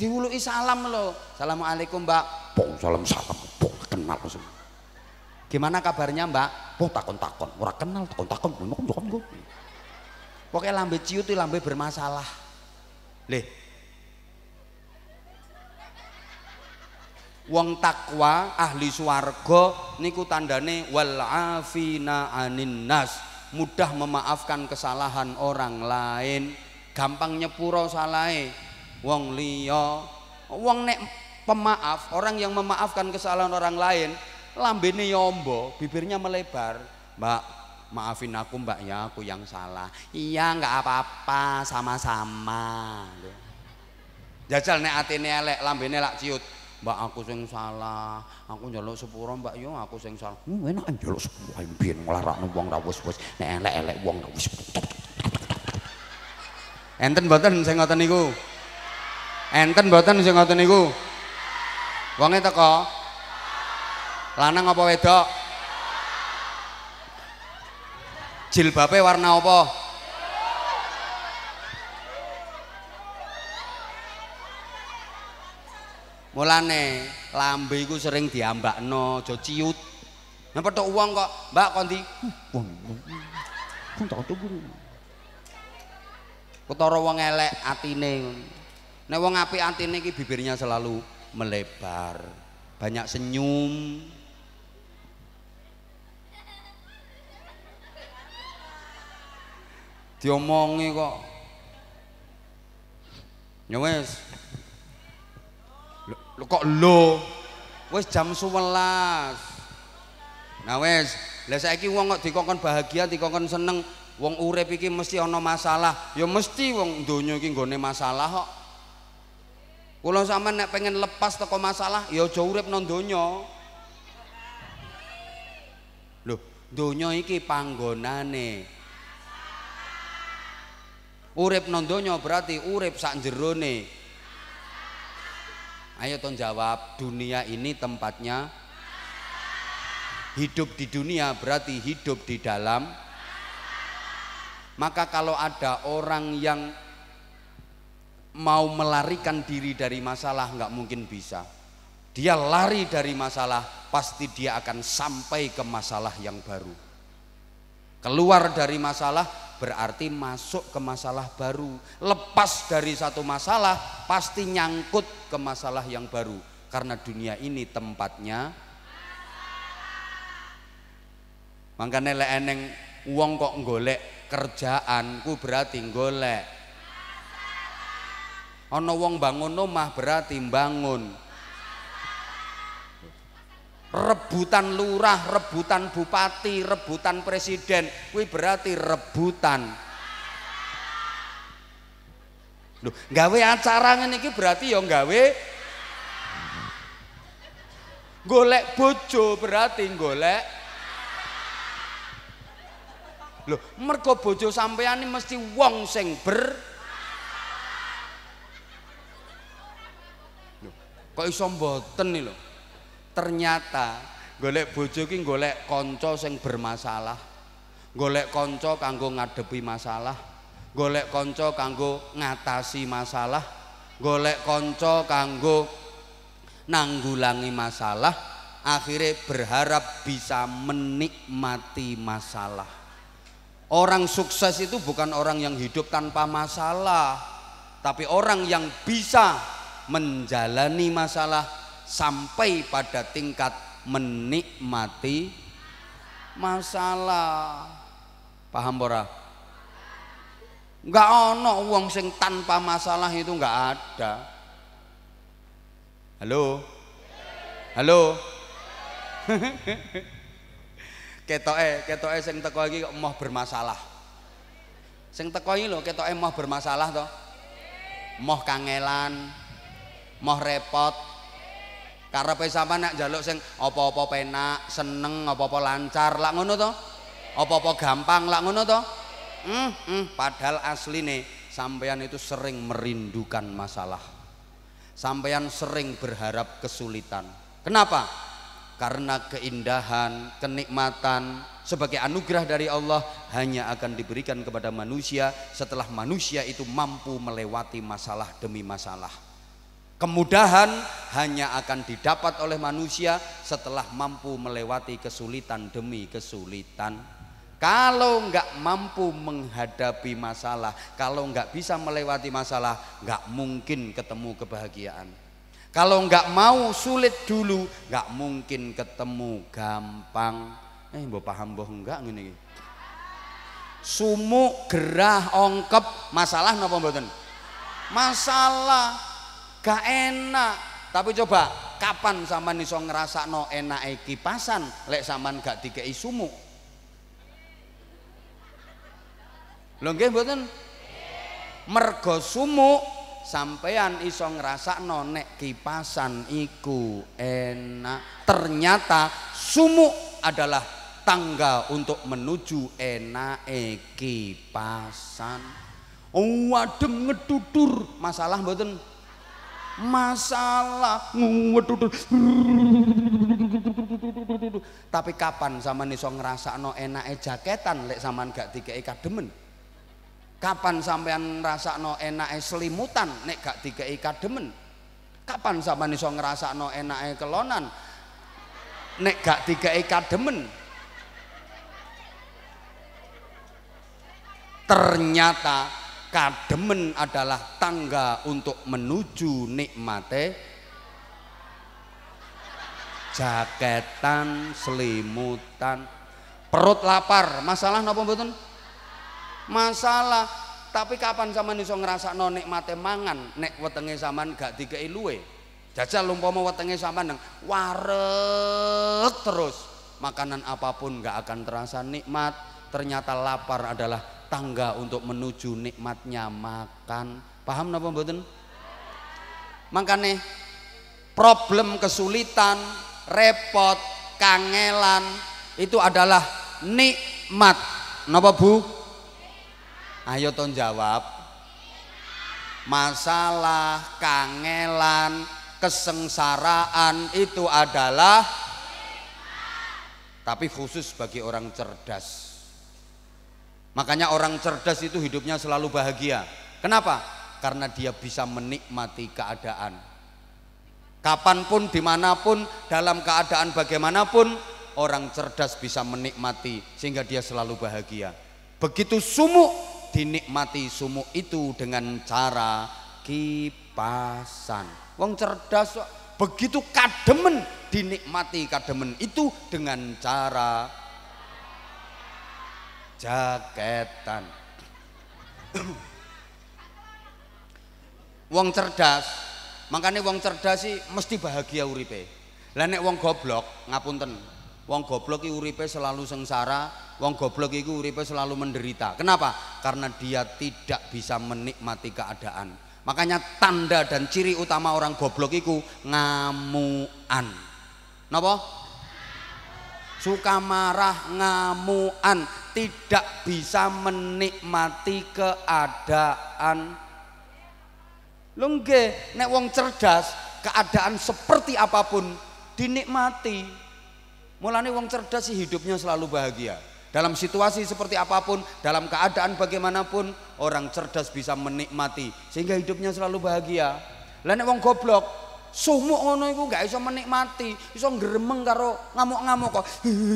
Diului salam lo Assalamualaikum mbak. Pong salam salam. Pong kenal semua. Gimana kabarnya mbak? Pong takon takon. Orang kenal takon takon. Pokoknya lambe ciut itu lambe bermasalah. Leh, wong takwa ahli swarga niku tandane wal afina anin nas mudah memaafkan kesalahan orang lain gampang nyepuro salai wong liya wong nek pemaaf orang yang memaafkan kesalahan orang lain lambene yombo ya bibirnya melebar mbak maafin aku mbak ya aku yang salah iya nggak apa-apa sama-sama jajal nek atine elek lambene lak ciut Mbak aku sing salah, aku njaluk sepuro Mbak yo aku sing salah. Hmm, enak njaluk sepuro mbiyen nglarakno wong ra wis-wis, nek elek-elek wong ra wis. Enten mboten sing ngoten niku? Enten mboten sing ngoten niku? Wonge teko? Lanang apa wedok? Jilbabe warna Apa? Mulane lambe iku sering diambakno, aja ciut. Nang petuk wong kok, Mbak kondi. Wong. Kok tak tuku. wong elek atine. Nek wong apik atine iki bibirnya selalu melebar. Banyak senyum. Diomongi kok. Ya Lo kok lo? wes jam sebelas Nah wes, lah saiki wong kok dikongkon bahagia, dikongkon seneng, Uang urip iki mesti ono masalah. Ya mesti uang dunia iki nggone masalah kok. kalau sama nek pengen lepas toko masalah, ya aja non nang donya. Lho, iki panggonane. Urip non berarti urip sak jerone. Ayo ton jawab, dunia ini tempatnya hidup di dunia berarti hidup di dalam. Maka kalau ada orang yang mau melarikan diri dari masalah nggak mungkin bisa. Dia lari dari masalah, pasti dia akan sampai ke masalah yang baru. Keluar dari masalah berarti masuk ke masalah baru. Lepas dari satu masalah pasti nyangkut ke masalah yang baru. Karena dunia ini tempatnya Makanya lek eneng uang kok golek kerjaanku berarti golek. Ono wong bangun rumah berarti bangun. rebutan lurah, rebutan bupati, rebutan presiden, kuwi berarti rebutan. Loh, gawe acara ngene iki berarti ya gawe golek bojo berarti golek Loh, mergo bojo sampean ini mesti wong sing ber Loh, kok iso mboten lho? Ternyata golek bojo ki golek kanca sing bermasalah. Golek kanca kanggo ngadepi masalah, golek kanca kanggo ngatasi masalah, golek kanca kanggo nanggulangi masalah, akhirnya berharap bisa menikmati masalah. Orang sukses itu bukan orang yang hidup tanpa masalah, tapi orang yang bisa menjalani masalah sampai pada tingkat menikmati masalah. Paham ora? Enggak ono uang sing tanpa masalah itu enggak ada. Halo? Halo? ketok eh ketok eh sing teko lagi kok mau bermasalah. Sing teko loh ketok eh mau bermasalah toh mau kangelan, mau repot, karena pe sampean nak njaluk sing opo apa penak, seneng, opo-opo lancar, lak ngono to? opo-opo gampang, lak ngono to? Hmm, hmm, padahal asline sampean itu sering merindukan masalah. Sampean sering berharap kesulitan. Kenapa? Karena keindahan, kenikmatan sebagai anugerah dari Allah hanya akan diberikan kepada manusia setelah manusia itu mampu melewati masalah demi masalah. Kemudahan hanya akan didapat oleh manusia setelah mampu melewati kesulitan demi kesulitan. Kalau nggak mampu menghadapi masalah, kalau nggak bisa melewati masalah, nggak mungkin ketemu kebahagiaan. Kalau nggak mau sulit dulu, nggak mungkin ketemu gampang. Eh, mbok paham mbok enggak ngene Sumuk gerah ongkep masalah napa mboten? Masalah gak enak tapi coba kapan sampean iso enak enake kipasan lek sampean gak dikei sumu lho nggih mboten mergo sumu sampean iso no nek kipasan iku enak ternyata sumu adalah tangga untuk menuju enak kipasan oh adem ngedudur masalah mboten masalah tapi kapan ngerasa no enak e jaketan lek sampean gak dikeki demen kapan sampean enak e selimutan nek gak tiga dikeki demen kapan ngerasa no enak e kelonan nek gak tiga dikeki demen ternyata kademen adalah tangga untuk menuju nikmate jaketan selimutan perut lapar masalah napa mboten masalah tapi kapan sama iso no nikmate mangan nek wetenge sampean gak dikei luwe jajal umpama wetenge sampean nang wareg terus makanan apapun gak akan terasa nikmat ternyata lapar adalah tangga untuk menuju nikmatnya makan paham napa mboten makane problem kesulitan repot kangelan itu adalah nikmat napa Bu ayo ton jawab masalah kangelan kesengsaraan itu adalah tapi khusus bagi orang cerdas Makanya orang cerdas itu hidupnya selalu bahagia. Kenapa? Karena dia bisa menikmati keadaan. Kapanpun, dimanapun, dalam keadaan bagaimanapun, orang cerdas bisa menikmati sehingga dia selalu bahagia. Begitu sumuk, dinikmati sumuk itu dengan cara kipasan. Wong cerdas begitu kademen dinikmati kademen itu dengan cara jaketan wong cerdas makanya wong cerdas sih mesti bahagia uripe lanek uang wong goblok ngapunten wong goblok itu uripe selalu sengsara wong goblok itu uripe selalu menderita kenapa karena dia tidak bisa menikmati keadaan makanya tanda dan ciri utama orang goblok itu ngamuan napa suka marah ngamuan tidak bisa menikmati keadaan lu nek wong cerdas keadaan seperti apapun dinikmati mulane wong cerdas sih hidupnya selalu bahagia dalam situasi seperti apapun, dalam keadaan bagaimanapun, orang cerdas bisa menikmati sehingga hidupnya selalu bahagia. Lah nek wong goblok sumuk ngono iku gak iso menikmati, iso ngremeng karo ngamuk-ngamuk kok.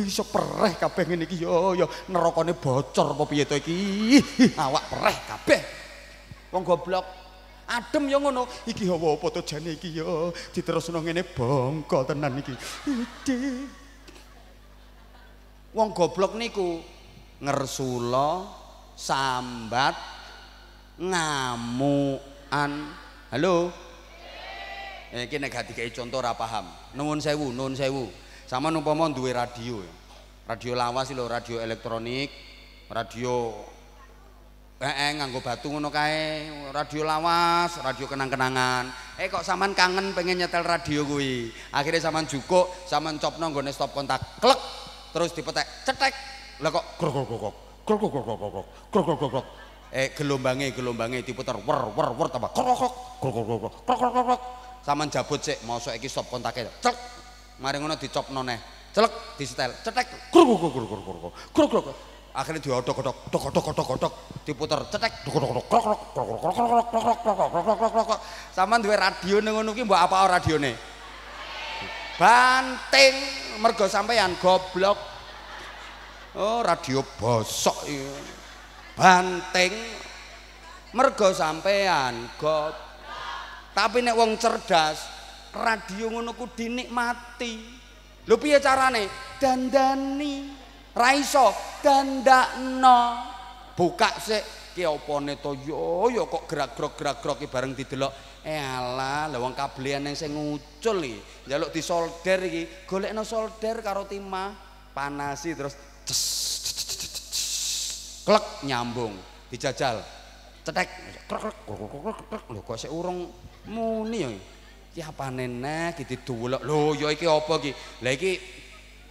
Iso pereh kabeh ngene iki. Yo yo nerokane bocor apa piye to iki? Awak pereh kabeh. Wong goblok. Adem yo ngono. Iki hawa opo to jane iki yo diterusno ngene bongko tenan iki. Ide. Wong goblok niku ngersula sambat ngamuan. Halo? Iki nek gak contoh ora paham. Nuwun sewu, nuwun sewu. Sama umpama duwe radio. Radio lawas lho, radio elektronik, radio eh, eh nganggo batu ngono kae, radio lawas, radio kenang-kenangan. Eh kok sampean kangen pengen nyetel radio kuwi. Akhirnya sampean jukuk, sampean copno nggone stop kontak. Klek. Terus dipetek, cetek. Lah kok grogok grogok. Grogok grogok grogok. Grogok grogok. Eh gelombangnya gelombangnya diputer wer wer wer tambah krokok. Grogok grogok. Krokok grogok. sampean jabut sik mosok iki stop kontake cek mari ngono dicopno neh Clek. disetel cetek kru kru kru kru kru kru kru kru akhirnya diodok odok odok odok odok odok diputer cetek dok dok dok krok krok krok krok krok krok duwe radio ning ngono ki mbok apa ora radione banting mergo sampean goblok oh radio bosok iki banting mergo sampean goblok Tapi nek wong cerdas, radio ngono ku dinikmati. Lho piye carane? Dandani. Ra iso dandakno. Buka sik ki opone to yo yo kok gerak-gerak gerak-gerak ki bareng didelok. Eh alah, lha wong kabelian yang sing ngucul iki, njaluk disolder iki, golekno solder karo timah, panasi terus klek nyambung dijajal cetek krek krek krek lho kok sik urung Muni ya. Iki apane neh iki diduwelok. Lho ya iki apa iki? Lah iki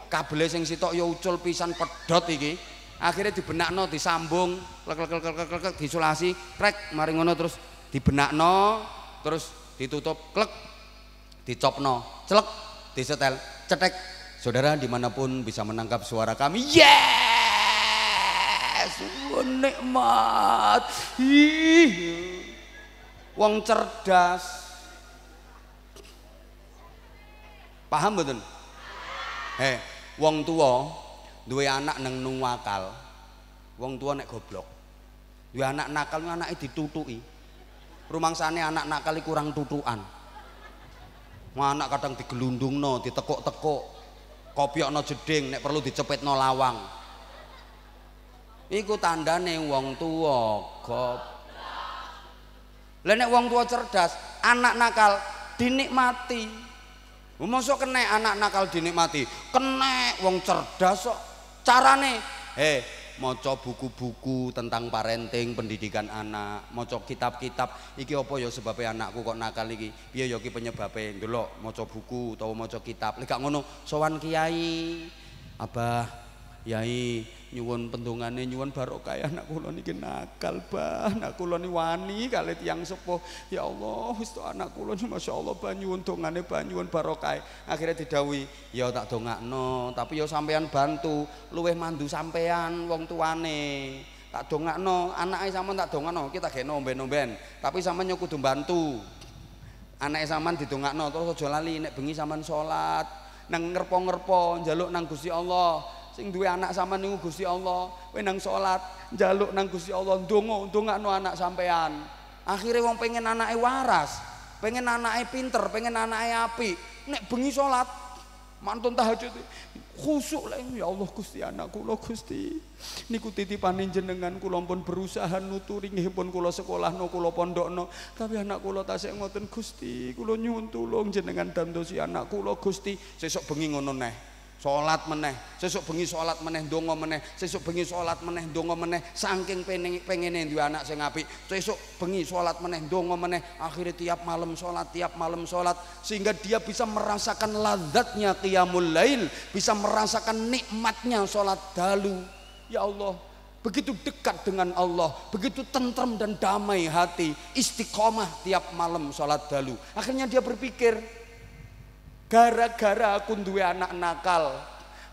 kabele sing sitok ya ucul pisan pedhot iki. Akhirnya dibenakno, disambung, lek lek lek lek lek disulasi, trek mari ngono terus dibenakno, terus ditutup, klek dicopno, celek disetel, cetek. Saudara dimanapun bisa menangkap suara kami. Yes! Nikmat wong cerdas. Paham mboten? Eh, wong tua dua anak neng nung wakal. Wong tua nek goblok. dua anak nakal anak anake ditutuki. Rumangsane anak nakal kurang tutukan. Anak kadang digelundung digelundungno, ditekuk-tekuk. no jeding nek perlu dicepet no lawang. Iku tandane wong tua goblok. Leneh uang tua cerdas, anak nakal dinikmati. Mosok kena anak nakal dinikmati, kena uang cerdas kok. Carane, eh maca buku-buku tentang parenting, pendidikan anak, maca kitab-kitab. Iki opo yo ya sebabnya anakku kok nakal iki? Piye penyebabnya iki penyebabe? Ndelok maca buku atau maca kitab. Lek ngono sowan kiai. Abah Yai nyuwun pendongane nyuwun barokah ya, anak kula niki nakal ba anak kula ni wani kali tiyang sepuh ya Allah wis anak kula masyaallah nyuwun dongane nyuwun barokah akhirnya didawi ya tak dongakno tapi ya sampean bantu luweh mandu sampean wong tuane tak dongakno anake sampean tak dongakno kita gak nomben-nomben tapi sampean yo kudu bantu anake sampean didongakno terus aja lali nek bengi sampean salat nang ngerpo-ngerpo njaluk nang Gusti Allah sing duwe anak sama niku Gusti Allah kowe nang salat njaluk nang Gusti Allah ndonga ndongakno anak sampean akhirnya wong pengen anaknya waras pengen anaknya pinter pengen anaknya api. nek bengi salat mantun tahajud khusuk lah ya Allah Gusti anakku lo Gusti niku titipan jenengan kula pun berusaha nuturi nggih pun kula no kula no tapi anak kula tasik ngoten Gusti kula nyuwun tulung jenengan dan dosi anak kula Gusti sesok bengi ngono neh solat meneh, sesuk bengi solat meneh, dongo meneh, sesuk bengi solat meneh, dongo meneh, saking pengen pengen yang anak sing ngapi Sesuk bengi sholat meneh, dongo meneh, akhirnya tiap malam sholat tiap malam sholat sehingga dia bisa merasakan ladatnya qiyamul lail, bisa merasakan nikmatnya sholat dalu. Ya Allah, begitu dekat dengan Allah, begitu tentrem dan damai hati, istiqomah tiap malam sholat dalu. Akhirnya dia berpikir, Gara-gara aku duwe anak nakal,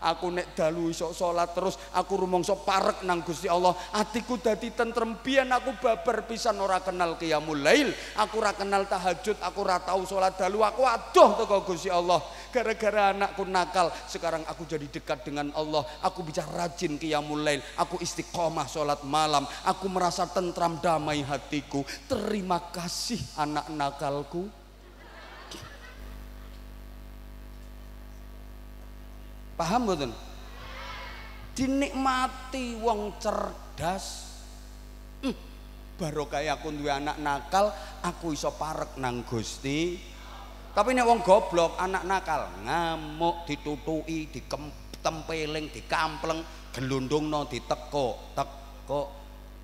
aku nek dalu iso sholat terus aku rumangsa parek nang Gusti Allah atiku dadi tentrem pian aku babar pisan ora kenal qiyamul lail aku ora kenal tahajud aku ora tau sholat dalu aku adoh teko Gusti Allah gara-gara anakku nakal sekarang aku jadi dekat dengan Allah aku bisa rajin qiyamul lail aku istiqomah sholat malam aku merasa tentram damai hatiku terima kasih anak nakalku Paham mboten? Dinikmati wong cerdas. Hmm, kayak aku duwe anak nakal, aku iso parek nang Gusti. Tapi nek wong goblok, anak nakal ngamuk, ditutui, ditempeling, dikampleng, gelundungno diteko, teko.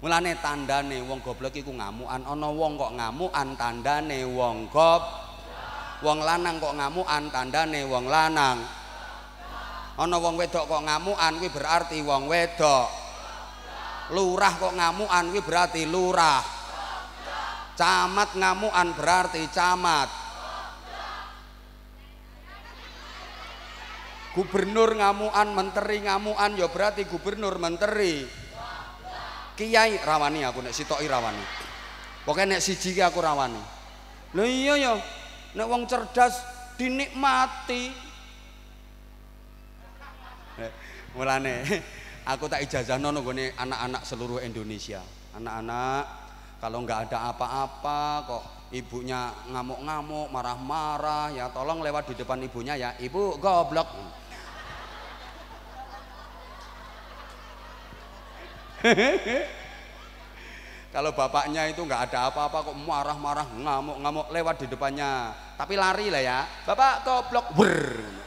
Mulane tandane wong goblok iku ngamukan, ana wong kok ngamukan tandane wong goblok. Wong lanang kok ngamukan tandane wong lanang. ana wong wedok kok ngamukan kuwi berarti wong wedok lurah kok ngamukan kuwi berarti lurah camat ngamukan berarti camat gubernur ngamukan menteri ngamukan ya berarti gubernur menteri kiai rawani aku nek sitoki rawani pokoknya nek siji aku rawani lho iya ya nek wong cerdas dinikmati mulane aku tak ijazah nono gini anak-anak seluruh Indonesia anak-anak kalau nggak ada apa-apa kok ibunya ngamuk-ngamuk marah-marah ya tolong lewat di depan ibunya ya ibu goblok kalau bapaknya itu nggak ada apa-apa kok marah-marah ngamuk-ngamuk lewat di depannya tapi lari lah ya bapak goblok ber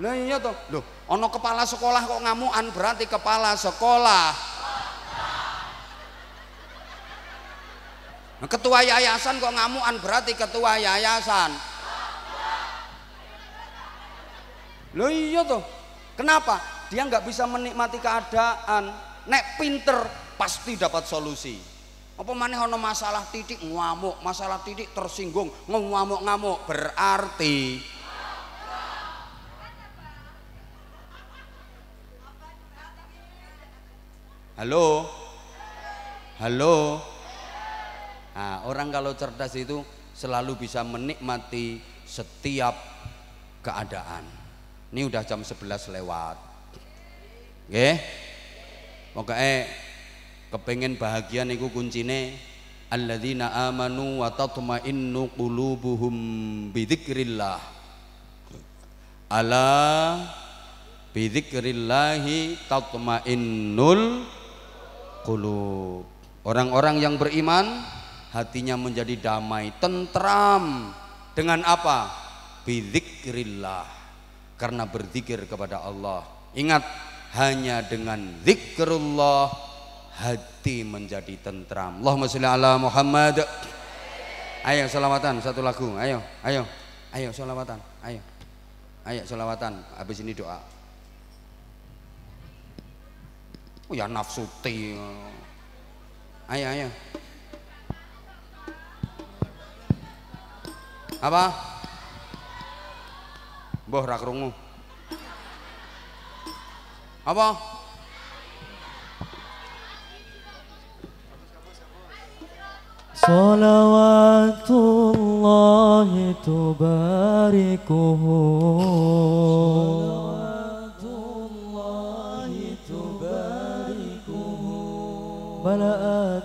lah iya toh. Loh, ana kepala sekolah kok ngamukan berarti kepala sekolah. Nah, ketua yayasan kok ngamukan berarti ketua yayasan. Loh iya toh. Kenapa? Dia nggak bisa menikmati keadaan. Nek pinter pasti dapat solusi. Apa maneh ana masalah titik ngamuk, masalah titik tersinggung, ngamuk-ngamuk berarti Halo? Halo? Nah, orang kalau cerdas itu selalu bisa menikmati setiap keadaan. Ini udah jam 11 lewat. oke. eh kepengen bahagia niku kuncine alladzina amanu wa tatma'innu qulubuhum bidzikrillah. Ala bidzikrillahi tatma'innul qulub. Orang-orang yang beriman hatinya menjadi damai, tentram dengan apa? Bidzikrillah. Karena berzikir kepada Allah. Ingat, hanya dengan zikrullah hati menjadi tentram. Allahumma sholli ala Muhammad. Ayo selawatan satu lagu. Ayo, ayo. Ayo selawatan. Ayo. Ayo selawatan. Habis ini doa. Oh ya nafsu ti. Ayo ayo. Apa? Mbah Apa? krungu. Apa? Salawatullahi tubarikuhu ملأت